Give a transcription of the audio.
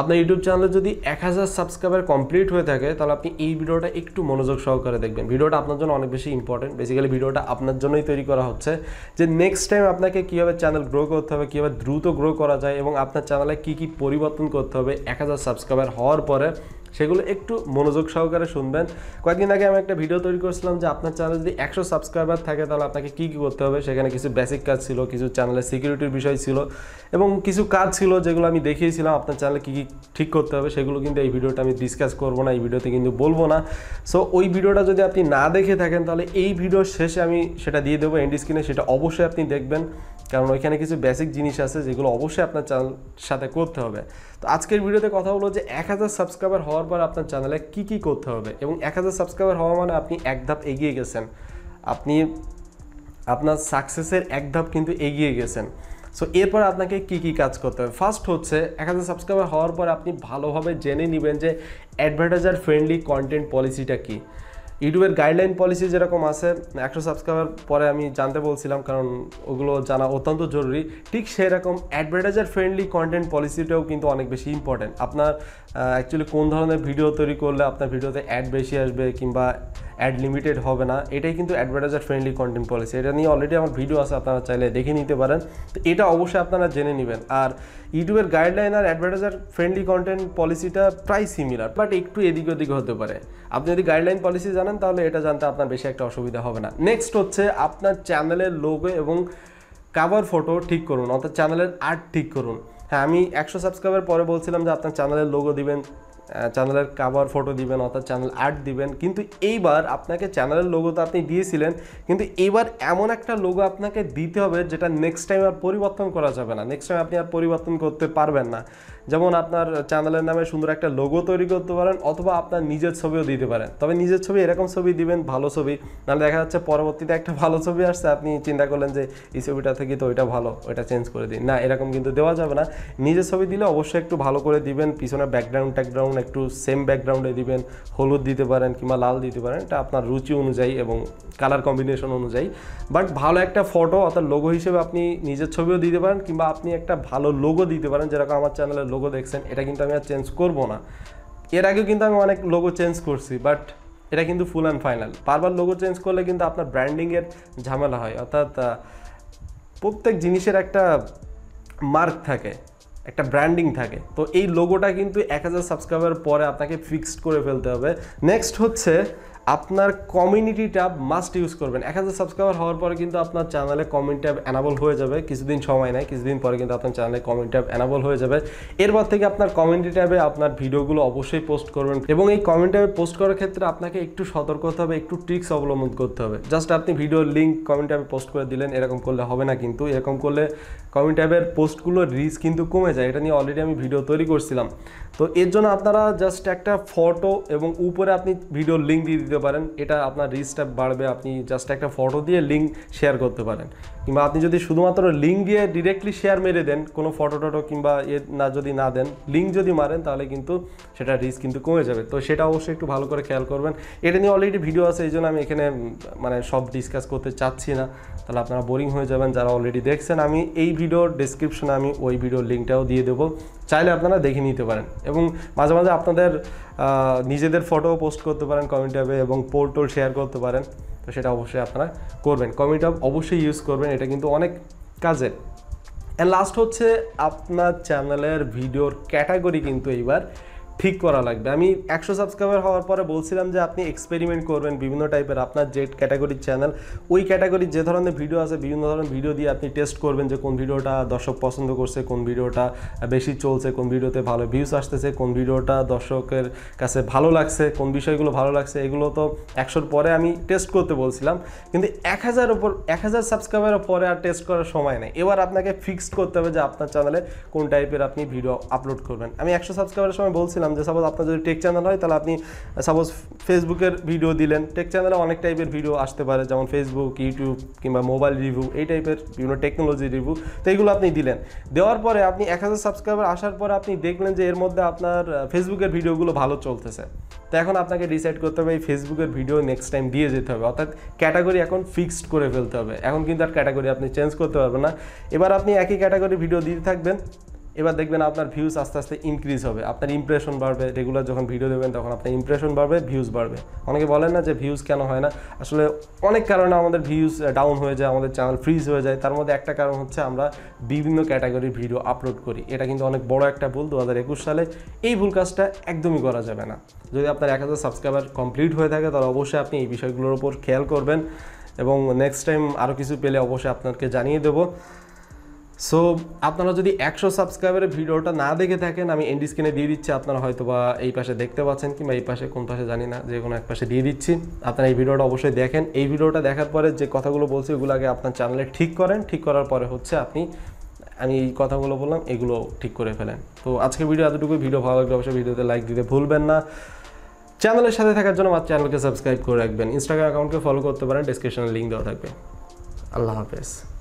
আপনার ইউটিউব চ্যানেলে যদি এক হাজার সাবস্ক্রাইবার কমপ্লিট হয়ে থাকে তাহলে আপনি এই ভিডিওটা একটু মনোযোগ সহকারে দেখবেন ভিডিওটা আপনার জন্য অনেক বেশি ইম্পর্টেন্ট বেসিক্যালি ভিডিওটা আপনার জন্যই তৈরি করা হচ্ছে যে নেক্সট টাইম আপনাকে কীভাবে চ্যানেল গ্রো করতে হবে কীভাবে দ্রুত গ্রো করা যায় এবং আপনার চ্যানেলে কী কী পরিবর্তন করতে হবে এক হাজার সাবস্ক্রাইবার হওয়ার পরে সেগুলো একটু মনোযোগ সহকারে শুনবেন কয়েকদিন আগে আমি একটা ভিডিও তৈরি করছিলাম যে আপনার চ্যানেল যদি একশো সাবস্ক্রাইবার থাকে তাহলে আপনাকে কী কী করতে হবে সেখানে কিছু বেসিক কাজ ছিল কিছু চ্যানেলের সিকিউরিটির বিষয় ছিল এবং কিছু কাজ ছিল যেগুলো আমি দেখিয়েছিলাম আপনার চ্যানেলে কী কী ঠিক করতে হবে সেগুলো কিন্তু এই ভিডিওটা আমি ডিসকাস করবো না এই ভিডিওতে কিন্তু বলবো না সো ওই ভিডিওটা যদি আপনি না দেখে থাকেন তাহলে এই ভিডিওর শেষে আমি সেটা দিয়ে দেবো এন্ডি স্ক্রিনে সেটা অবশ্যই আপনি দেখবেন কারণ ওইখানে কিছু বেসিক জিনিস আছে যেগুলো অবশ্যই আপনার চ্যানেল সাথে করতে হবে তো আজকের ভিডিওতে কথা হলো যে এক হাজার সাবস্ক্রাইবার হওয়ার পর আপনার চ্যানেলে কি কি করতে হবে এবং এক হাজার সাবস্ক্রাইবার হওয়া মানে আপনি এক ধাপ এগিয়ে গেছেন আপনি আপনার সাকসেসের এক ধাপ কিন্তু এগিয়ে গেছেন সো এরপর আপনাকে কি কি কাজ করতে হবে ফার্স্ট হচ্ছে এক হাজার সাবস্ক্রাইবার হওয়ার পর আপনি ভালোভাবে জেনে নেবেন যে অ্যাডভার্টাইজার ফ্রেন্ডলি কন্টেন্ট পলিসিটা কী ইউটিউবের গাইডলাইন পলিসি যেরকম আছে একশো সাবস্ক্রাইবার পরে আমি জানতে বলছিলাম কারণ ওগুলো জানা অত্যন্ত জরুরি ঠিক সেরকম অ্যাডভার্টাইজার ফ্রেন্ডলি কন্টেন্ট পলিসিটাও কিন্তু অনেক বেশি ইম্পর্ট্যান্ট আপনার অ্যাকচুয়ালি কোন ধরনের ভিডিও তৈরি করলে আপনার ভিডিওতে অ্যাড বেশি আসবে কিংবা অ্যাড লিমিটেড হবে না এটাই কিন্তু অ্যাডভার্টাইজার ফ্রেন্ডলি কন্টেন্ট পলিসি এটা নিয়ে অলরেডি আমার ভিডিও আছে আপনারা চাইলে দেখে নিতে পারেন তো এটা অবশ্যই আপনারা জেনে নেবেন আর ইউটিউবের গাইডলাইন আর অ্যাডভার্টাইজার ফ্রেন্ডলি কন্টেন্ট পলিসিটা প্রায় সিমিলার বাট একটু এদিক ওদিক হতে পারে আপনি যদি গাইডলাইন পলিসি জানেন তাহলে এটা জানতে আপনার বেশি একটা অসুবিধা হবে না নেক্সট হচ্ছে আপনার চ্যানেলের লোগো এবং কাভার ফটো ঠিক করুন অর্থাৎ চ্যানেলের আর্ট ঠিক করুন হ্যাঁ আমি একশো সাবস্ক্রাইবার পরে বলছিলাম যে আপনার চ্যানেলের লোগো দিবেন চ্যানেলের কাভার ফটো দিবেন অর্থাৎ চ্যানেল আর্ট দিবেন কিন্তু এইবার আপনাকে চ্যানেলের লোগো তো আপনি দিয়েছিলেন কিন্তু এইবার এমন একটা লোগো আপনাকে দিতে হবে যেটা নেক্সট টাইম আর পরিবর্তন করা যাবে না নেক্সট টাইম আপনি আর পরিবর্তন করতে পারবেন না যেমন আপনার চ্যানেলের নামে সুন্দর একটা লোগো তৈরি করতে পারেন অথবা আপনার নিজের ছবিও দিতে পারেন তবে নিজের ছবি এরকম ছবি দিবেন ভালো ছবি নাহলে দেখা যাচ্ছে পরবর্তীতে একটা ভালো ছবি আসছে আপনি চিন্তা করলেন যে এই ছবিটা থেকে তো ওইটা ভালো ওইটা চেঞ্জ করে দিন না এরকম কিন্তু দেওয়া যাবে না নিজের ছবি দিলে অবশ্যই একটু ভালো করে দিবেন পিছনে ব্যাকগ্রাউন্ড ট্যাকগ্রাউন্ড একটু সেম ব্যাকগ্রাউন্ডে দিবেন হলুদ দিতে পারেন কিংবা লাল দিতে পারেন এটা আপনার রুচি অনুযায়ী এবং কালার কম্বিনেশন অনুযায়ী বাট ভালো একটা ফটো অর্থাৎ লোগো হিসেবে আপনি নিজের ছবিও দিতে পারেন কিংবা আপনি একটা ভালো লোগো দিতে পারেন যেরকম আমার চ্যানেলের লোগো দেখছেন এটা কিন্তু আমি আর চেঞ্জ করবো না এর আগেও কিন্তু আমি অনেক লোগো চেঞ্জ করছি বাট এটা কিন্তু ফুল অ্যান্ড ফাইনাল বারবার লোগো চেঞ্জ করলে কিন্তু আপনার ব্র্যান্ডিংয়ের ঝামেলা হয় অর্থাৎ প্রত্যেক জিনিসের একটা মার্ক থাকে একটা ব্র্যান্ডিং থাকে তো এই লোগোটা কিন্তু এক হাজার সাবস্ক্রাইবার পরে আপনাকে ফিক্সড করে ফেলতে হবে নেক্সট হচ্ছে আপনার কমিউনিটি ট্যাব মাস্ট ইউজ করবেন এক হাজার সাবস্ক্রাইবার হওয়ার পরে কিন্তু আপনার চ্যানেলে কমেন্ট ট্যাব অ্যানাবল হয়ে যাবে কিছুদিন সময় নেয় কিছুদিন পরে কিন্তু আপনার চ্যানেলে কমেন্ট ট্যাব অ্যানাবল হয়ে যাবে এরপর থেকে আপনার কমিউনিটি ট্যাবে আপনার ভিডিওগুলো অবশ্যই পোস্ট করবেন এবং এই কমেন্ট ট্যাবে পোস্ট করার ক্ষেত্রে আপনাকে একটু সতর্ক হতে হবে একটু ট্রিক্স অবলম্বন করতে হবে জাস্ট আপনি ভিডিওর লিঙ্ক কমেন্ট ট্যাবে পোস্ট করে দিলেন এরকম করলে হবে না কিন্তু এরকম করলে কমেন্ট ট্যাবের পোস্টগুলোর রিচ কিন্তু কমে যায় এটা নিয়ে অলরেডি আমি ভিডিও তৈরি করছিলাম তো এর জন্য আপনারা জাস্ট একটা ফটো এবং উপরে আপনি ভিডিওর লিঙ্ক দিয়ে দিতে দিতে পারেন এটা আপনার রিচটা বাড়বে আপনি জাস্ট একটা ফটো দিয়ে লিঙ্ক শেয়ার করতে পারেন কিংবা আপনি যদি শুধুমাত্র লিঙ্ক দিয়ে ডিরেক্টলি শেয়ার মেরে দেন কোনো ফটো টটো কিংবা এ না যদি না দেন লিঙ্ক যদি মারেন তাহলে কিন্তু সেটা রিস্ক কিন্তু কমে যাবে তো সেটা অবশ্যই একটু ভালো করে খেয়াল করবেন এটা নিয়ে অলরেডি ভিডিও আছে এই জন্য আমি এখানে মানে সব ডিসকাস করতে চাচ্ছি না তাহলে আপনারা বোরিং হয়ে যাবেন যারা অলরেডি দেখছেন আমি এই ভিডিওর ডিসক্রিপশনে আমি ওই ভিডিওর লিঙ্কটাও দিয়ে দেবো চাইলে আপনারা দেখে নিতে পারেন এবং মাঝে মাঝে আপনাদের নিজেদের ফটোও পোস্ট করতে পারেন কমেন্ট অ্যাপে এবং পোল টোল শেয়ার করতে পারেন তো সেটা অবশ্যই আপনারা করবেন কমিউনিটি অবশ্যই ইউজ করবেন এটা কিন্তু অনেক কাজের অ্যান্ড লাস্ট হচ্ছে আপনার চ্যানেলের ভিডিওর ক্যাটাগরি কিন্তু এইবার ঠিক করা লাগবে আমি একশো সাবস্ক্রাইবার হওয়ার পরে বলছিলাম যে আপনি এক্সপেরিমেন্ট করবেন বিভিন্ন টাইপের আপনার যে ক্যাটাগরির চ্যানেল ওই ক্যাটাগরির যে ধরনের ভিডিও আছে বিভিন্ন ধরনের ভিডিও দিয়ে আপনি টেস্ট করবেন যে কোন ভিডিওটা দর্শক পছন্দ করছে কোন ভিডিওটা বেশি চলছে কোন ভিডিওতে ভালো ভিউস আসতেছে কোন ভিডিওটা দর্শকের কাছে ভালো লাগছে কোন বিষয়গুলো ভালো লাগছে এগুলো তো একশোর পরে আমি টেস্ট করতে বলছিলাম কিন্তু এক হাজার ওপর এক হাজার সাবস্ক্রাইবারের পরে আর টেস্ট করার সময় নেই এবার আপনাকে ফিক্সড করতে হবে যে আপনার চ্যানেলে কোন টাইপের আপনি ভিডিও আপলোড করবেন আমি একশো সাবস্ক্রাইবারের সময় বলছিলাম বললাম যে সাপোজ আপনার যদি টেক চ্যানেল হয় তাহলে আপনি সাপোজ ফেসবুকের ভিডিও দিলেন টেক চ্যানেলে অনেক টাইপের ভিডিও আসতে পারে যেমন ফেসবুক ইউটিউব কিংবা মোবাইল রিভিউ এই টাইপের বিভিন্ন টেকনোলজি রিভিউ তো এইগুলো আপনি দিলেন দেওয়ার পরে আপনি এক হাজার সাবস্ক্রাইবার আসার পরে আপনি দেখলেন যে এর মধ্যে আপনার ফেসবুকের ভিডিওগুলো ভালো চলতেছে তো এখন আপনাকে ডিসাইড করতে হবে এই ফেসবুকের ভিডিও নেক্সট টাইম দিয়ে যেতে হবে অর্থাৎ ক্যাটাগরি এখন ফিক্সড করে ফেলতে হবে এখন কিন্তু আর ক্যাটাগরি আপনি চেঞ্জ করতে পারবেন না এবার আপনি একই ক্যাটাগরি ভিডিও দিতে থাকবেন এবার দেখবেন আপনার ভিউজ আস্তে আস্তে ইনক্রিজ হবে আপনার ইমপ্রেশন বাড়বে রেগুলার যখন ভিডিও দেবেন তখন আপনার ইমপ্রেশন বাড়বে ভিউজ বাড়বে অনেকে বলেন না যে ভিউজ কেন হয় না আসলে অনেক কারণে আমাদের ভিউজ ডাউন হয়ে যায় আমাদের চ্যানেল ফ্রিজ হয়ে যায় তার মধ্যে একটা কারণ হচ্ছে আমরা বিভিন্ন ক্যাটাগরির ভিডিও আপলোড করি এটা কিন্তু অনেক বড় একটা ভুল দু সালে এই ভুল কাজটা একদমই করা যাবে না যদি আপনার এক হাজার সাবস্ক্রাইবার কমপ্লিট হয়ে থাকে তাহলে অবশ্যই আপনি এই বিষয়গুলোর ওপর খেয়াল করবেন এবং নেক্সট টাইম আরও কিছু পেলে অবশ্যই আপনাকে জানিয়ে দেবো সো আপনারা যদি একশো সাবস্ক্রাইবারের ভিডিওটা না দেখে থাকেন আমি এন্ডি স্ক্রিনে দিয়ে দিচ্ছি আপনারা হয়তো বা এই পাশে দেখতে পাচ্ছেন কিংবা এই পাশে কোন পাশে জানি না যে কোনো এক পাশে দিয়ে দিচ্ছি আপনারা এই ভিডিওটা অবশ্যই দেখেন এই ভিডিওটা দেখার পরে যে কথাগুলো বলছি ওগুলো আগে আপনার চ্যানেলে ঠিক করেন ঠিক করার পরে হচ্ছে আপনি আমি এই কথাগুলো বললাম এগুলো ঠিক করে ফেলেন তো আজকে ভিডিও এতটুকু ভিডিও ভালো লাগলে অবশ্যই ভিডিওতে লাইক দিতে ভুলবেন না চ্যানেলের সাথে থাকার জন্য আমার চ্যানেলকে সাবস্ক্রাইব করে রাখবেন ইনস্টাগ্রাম অ্যাকাউন্টকে ফলো করতে পারেন ডিসক্রিপশনে লিঙ্ক দেওয়া থাকবে আল্লাহ হাফেজ